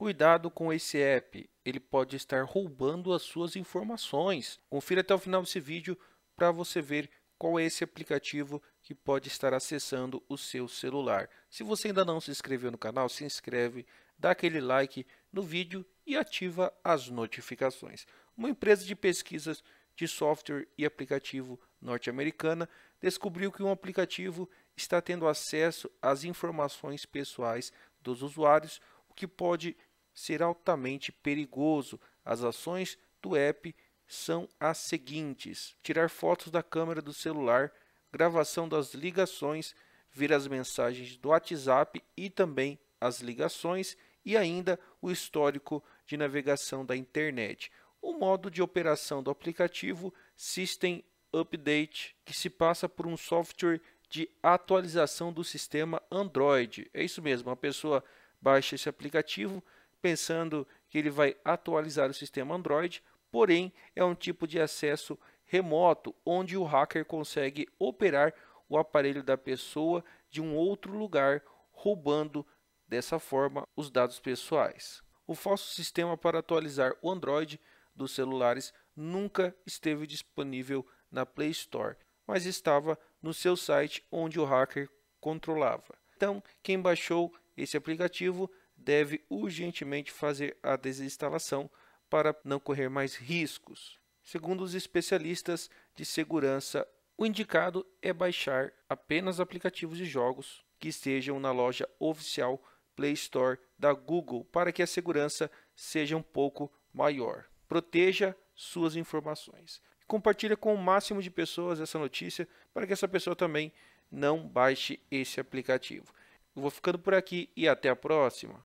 Cuidado com esse app, ele pode estar roubando as suas informações. Confira até o final desse vídeo para você ver qual é esse aplicativo que pode estar acessando o seu celular. Se você ainda não se inscreveu no canal, se inscreve, dá aquele like no vídeo e ativa as notificações. Uma empresa de pesquisas de software e aplicativo norte-americana descobriu que um aplicativo está tendo acesso às informações pessoais dos usuários, o que pode ser altamente perigoso. As ações do app são as seguintes: tirar fotos da câmera do celular, gravação das ligações, ver as mensagens do WhatsApp e também as ligações e ainda o histórico de navegação da internet. O modo de operação do aplicativo System Update, que se passa por um software de atualização do sistema Android. É isso mesmo, a pessoa baixa esse aplicativo, pensando que ele vai atualizar o sistema Android, porém é um tipo de acesso remoto onde o hacker consegue operar o aparelho da pessoa de um outro lugar, roubando dessa forma os dados pessoais. O falso sistema para atualizar o Android dos celulares nunca esteve disponível na Play Store, mas estava no seu site onde o hacker controlava. Então, quem baixou esse aplicativo deve urgentemente fazer a desinstalação para não correr mais riscos. Segundo os especialistas de segurança, o indicado é baixar apenas aplicativos de jogos que estejam na loja oficial Play Store da Google para que a segurança seja um pouco maior. Proteja suas informações. Compartilhe com o máximo de pessoas essa notícia para que essa pessoa também não baixe esse aplicativo. Eu vou ficando por aqui e até a próxima.